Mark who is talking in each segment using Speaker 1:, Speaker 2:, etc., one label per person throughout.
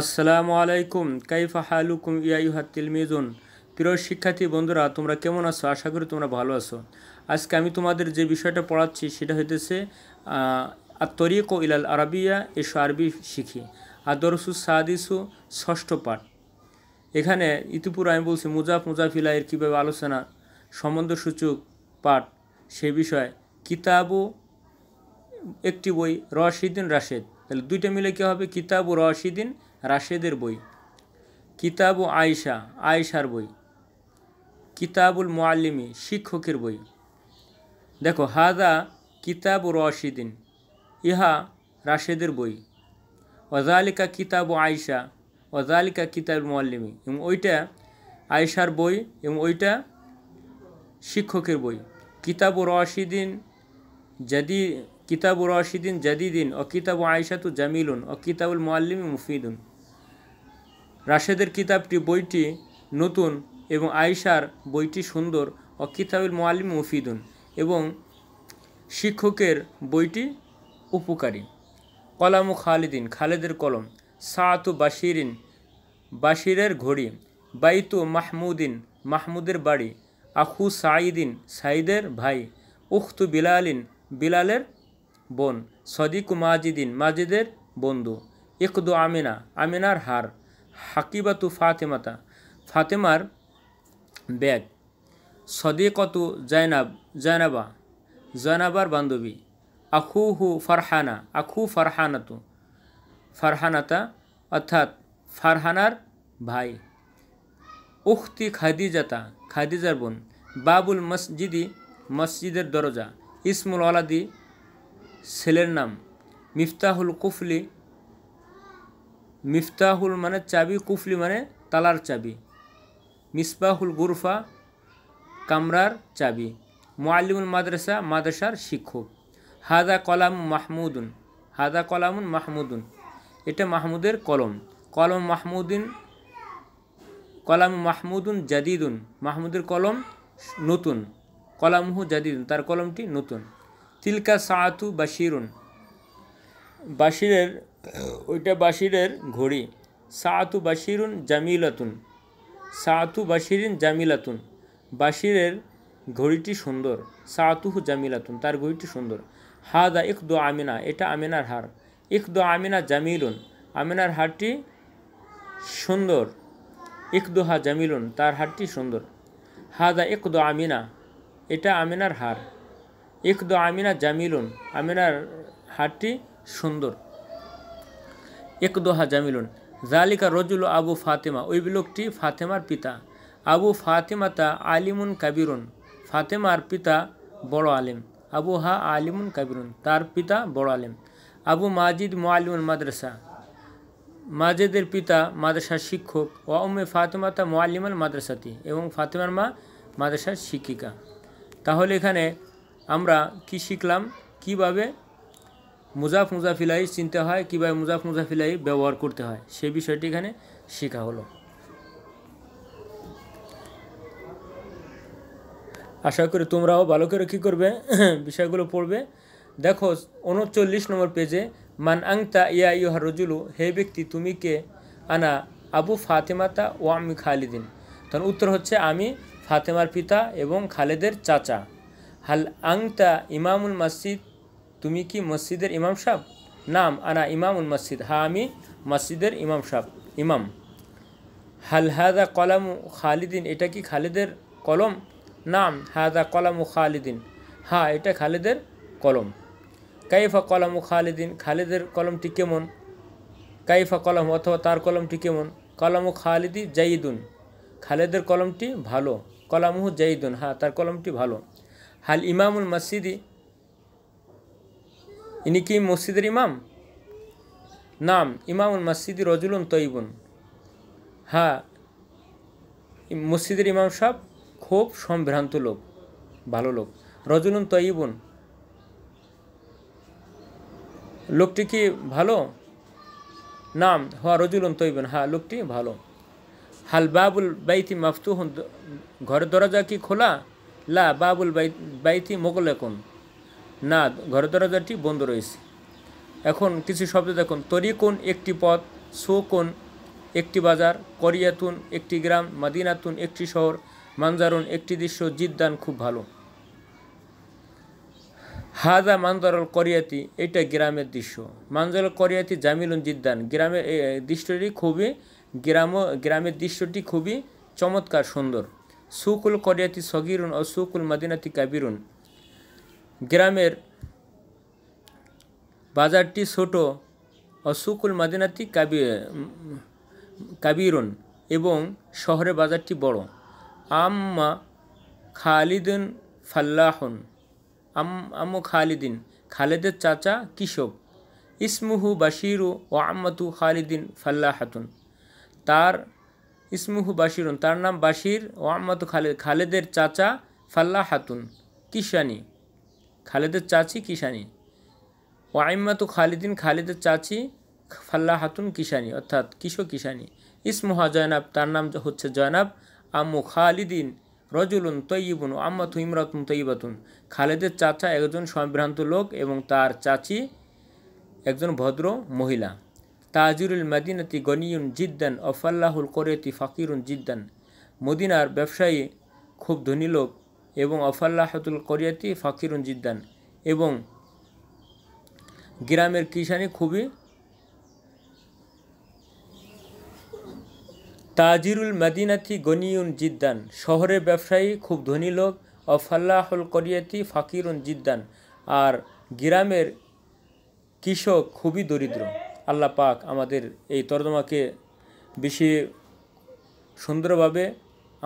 Speaker 1: আসসালামু আলাইকুম কাইফা হালুকুম তিল তিলমিজুন প্রিয় শিক্ষার্থী বন্ধুরা তোমরা কেমন আছো আশা করি তোমরা ভালো আছো আজকে আমি তোমাদের যে বিষয়টা পড়াচ্ছি সেটা হইতেছে আত্তরিক ও ইলাল আরবিয়া এসো আরবি শিখি আদরসু সাদিসু ষষ্ঠ পাঠ এখানে ইতিপুর আমি বলছি মুজাফ মুজাফিলাইয়ের কীভাবে আলোচনা সম্বন্ধসূচক পাঠ সে বিষয়ে কিতাবও একটি বই রশিদ্দিন রাশেদ তাহলে দুইটা মিলে কী হবে কিতাব ও রশিদ্দিন রাশেদের বই কিতাব ও আয়সা আয়সার বই কিতাবুল মোয়াল্লিমি শিক্ষকের বই দেখো হাদা কিতাব ও রশিদিন ইহা রাশেদের বই অজালিকা কিতাব ও আয়সা অজালিকা কিতাব মোয়াল্লিমি এবং ওইটা আয়সার বই এবং ওইটা শিক্ষকের বই কিতাব ও রশিদিন যদি কিতাব ও রশিদিন জাদিদিন অ কিতাব ও আয়সা তু জামিলুন অ কিতাবুল মোয়াল্লিমি মুফিদুন রাশেদের কিতাবটি বইটি নতুন এবং আয়সার বইটি সুন্দর ও কিতাবের মোয়ালিম মুফিদুন এবং শিক্ষকের বইটি উপকারী কলামু খালিদিন খালেদের কলম সাতু বাশিরিন বাশিরের ঘড়ি বাইতু মাহমুদিন মাহমুদের বাড়ি আখু সাঈদিন সাঈদের ভাই উখতু বিলালিন বিলালের বোন সদিকু মাজিদিন মাজিদের বন্ধু একদু আমিনা আমিনার হার হাকিবাতু ফাতেমাতা ফাতেমার ব্যাগ সদেকতু জয়নাব জয়নাবা জয়নাবার বান্ধবী হু ফারহানা আখু ফারহানাতু ফারহানাতা অর্থাৎ ফারহানার ভাই উখতি খাদিজাতা খাদিজার বোন বাবুল মসজিদি মসজিদের দরজা ইসমুল আলাদি ছেলের নাম মিফতাহুল কুফলি মিফতাহুল মানে চাবি কুফলি মানে তালার চাবি মিসবাহুল গুরফা কামরার চাবি মোয়াল্লিমুল মাদ্রাসা মাদ্রাসার শিক্ষক হাদা কলাম মাহমুদুন হাদা কলামুন মাহমুদুন এটা মাহমুদের কলম কলম মাহমুদিন কলাম মাহমুদুন জাদিদুন মাহমুদের কলম নতুন কলামহু জাদিদুন তার কলমটি নতুন তিলকা সাহাতু বাশিরুন বাশিরের ওইটা বাসিরের ঘড়ি সাতু বাসিরুন জামিলাতুন সাতু বাসিরিন জামিলাতুন বাসিরের ঘড়িটি সুন্দর সাতুহু জামিলাতুন তার ঘড়িটি সুন্দর হাদা ইকদো আমিনা এটা আমিনার হার ইকদো আমিনা জামিলুন আমিনার হারটি সুন্দর ইকদোহা জামিলুন তার হারটি সুন্দর হাদা ইকদো আমিনা এটা আমিনার হার ইকদো আমিনা জামিলুন আমিনার হারটি সুন্দর এক দোহা জামিলুন জালিকা রজুল আবু ফাতেমা ওই লোকটি ফাতেমার পিতা আবু ফাতেমা তা আলিমুন কাবিরুন ফাতেমার পিতা বড় আলেম আবু হা আলিমুন কাবিরুন তার পিতা বড় আলেম আবু মাজিদ মোয়ালিমুল মাদ্রাসা মাজেদের পিতা মাদ্রাসার শিক্ষক ও ফাতেমা তা মোয়ালিমাল মাদ্রাসাতি এবং ফাতেমার মা মাদ্রাসার শিক্ষিকা তাহলে এখানে আমরা কি শিখলাম কিভাবে মুজাফ মুজাফিলাই চিনতে হয় কীভাবে মুজাফ মুজাফিলাই ব্যবহার করতে হয় সেই বিষয়টি এখানে শেখা হলো আশা করি তোমরাও ভালো করে কী করবে বিষয়গুলো পড়বে দেখো উনচল্লিশ নম্বর পেজে মান আংতা ইয়া ইহা রজুলু হে ব্যক্তি তুমি কে আনা আবু ফাতেমাতা ও আমি খালিদিন তখন উত্তর হচ্ছে আমি ফাতেমার পিতা এবং খালেদের চাচা হাল আংতা ইমামুল মসজিদ তুমি কি মসজিদের ইমাম সাহ নাম আনা ইমামুল মসজিদ হা আমি মসজিদের ইমাম সাহ ইমাম হাল হাদা কলাম খালিদিন এটা কি খালিদের কলম নাম হাদা কলামু খালিদিন হা এটা খালিদের কলম কাইফা কলামু খালিদিন খালিদের কলমটি কেমন কাইফা কলম অথবা তার কলমটি কেমন কলামু খালিদি জাইদুন খালেদের কলমটি ভালো কলামুহ জাইদুন হ্যাঁ তার কলমটি ভালো হাল ইমামুল মসজিদি ইনি কি মসজিদের ইমাম নাম ইমামুল মসজিদি রজুলুন তৈবুন হ্যাঁ মসজিদের ইমাম সব খুব সম্ভ্রান্ত লোক ভালো লোক রজুলুন তৈবুন লোকটি কি ভালো নাম হওয়া রজুলুন তৈবুন হ্যাঁ লোকটি ভালো হাল বাবুল বাইতি মাফতুহ ঘরের দরজা কি খোলা লা বাবুল বাইতি কোন না ঘরের দরজাটি বন্ধ রয়েছে এখন কিছু শব্দ দেখুন তরিকুন একটি পথ সুকুন একটি বাজার করিয়াতুন একটি গ্রাম মাদিনাতুন একটি শহর মানজারুন একটি দৃশ্য জিদ্দান খুব ভালো হাজা মানজারল করিয়াতি এটা গ্রামের দৃশ্য মানজারল করিয়াতি জামিলুন জিদ্দান গ্রামের দৃশ্যটি খুবই গ্রাম গ্রামের দৃশ্যটি খুবই চমৎকার সুন্দর সুকুল করিয়াতি সগিরুন ও সুকুল মাদিনাতি কাবিরুন গ্রামের বাজারটি ছোট অসুকুল মাদিনাতি কাবি কাবিরন এবং শহরের বাজারটি বড় আম্মা খালিদিন ফাল্লাহন আম্মু খালিদিন খালেদের চাচা কৃষক ইসমুহু বাশিরু ও আম্মাতু খালিদিন ফাল্লাহাতুন তার ইসমুহু বাশিরুন তার নাম বাশির ও আম্মাতু খালেদ খালেদের চাচা ফাল্লাহাতুন কিশানী খালেদের চাচি কিষানি ওয়াইম্মাতু খালিদিন খালিদের চাচি ফাল্লা হাতুন কিষানি অর্থাৎ কিশো কিষানি ইসমোহা জয়নাব তার নাম হচ্ছে জয়নাব আম্মু খালিদিন রজুলুন তৈবুন আম্মা ইমরাতুন তৈবাতুন খালেদের চাচা একজন সম্ভ্রান্ত লোক এবং তার চাচি একজন ভদ্র মহিলা তাজুরুল মাদিনাতি গনিউন জিদ্দান অফাল্লাহুল কোরেতি ফাকিরুন জিদ্দান মদিনার ব্যবসায়ী খুব ধনী লোক এবং অফাল্লাহতুল করিয়াতি ফাকিরুন জিদ্দান এবং গ্রামের কিষানি খুবই তাজিরুল মাদিনাতি গনিউন জিদ্দান শহরের ব্যবসায়ী খুব ধনী লোক অফাল্লাহুল করিয়াতি ফাকিরুন জিদ্দান আর গ্রামের কৃষক খুবই দরিদ্র আল্লাহ পাক আমাদের এই তরদমাকে বেশি সুন্দরভাবে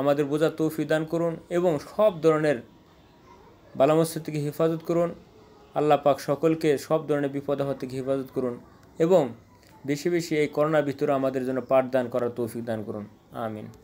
Speaker 1: আমাদের বোঝা তৌফি দান করুন এবং সব ধরনের বালামস্তি থেকে হেফাজত করুন আল্লাহ পাক সকলকে সব ধরনের বিপদ হওয়া থেকে হেফাজত করুন এবং বেশি বেশি এই করোনার ভিতরে আমাদের জন্য পাঠদান করার তৌফিক দান করুন আমিন